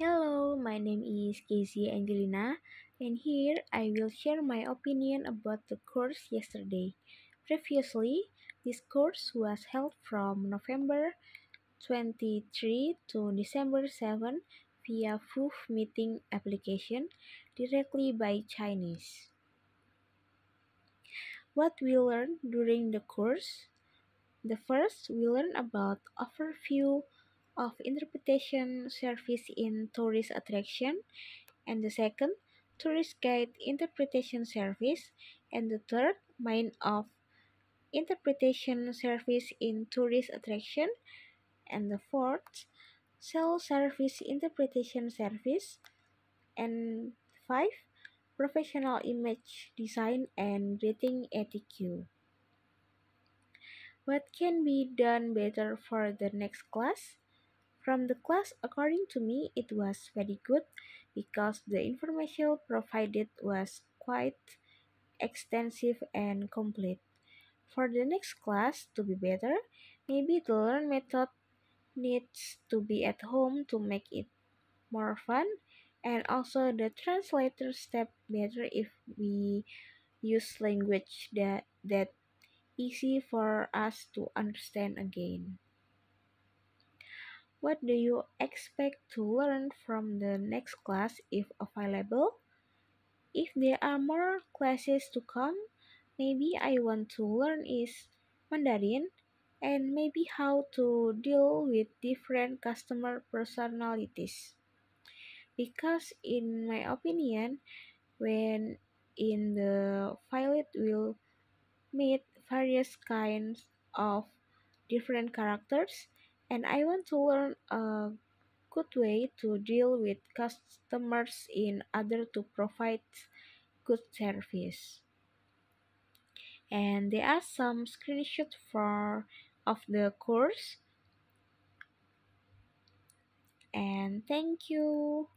Hello, my name is Casey Angelina, and here I will share my opinion about the course yesterday. Previously, this course was held from November 23 to December 7 via Foof meeting application directly by Chinese. What we learned during the course? The first, we learned about overview of interpretation service in tourist attraction, and the second, tourist guide interpretation service, and the third, mind of interpretation service in tourist attraction, and the fourth, cell service interpretation service, and five, professional image design and dating etiquette. What can be done better for the next class? From the class, according to me, it was very good because the information provided was quite extensive and complete. For the next class to be better, maybe the learn method needs to be at home to make it more fun and also the translator step better if we use language that that easy for us to understand again. What do you expect to learn from the next class if available? If there are more classes to come, maybe I want to learn is Mandarin and maybe how to deal with different customer personalities. Because in my opinion, when in the pilot, will meet various kinds of different characters and I want to learn a good way to deal with customers in order to provide good service. And there are some screenshots for of the course. And thank you.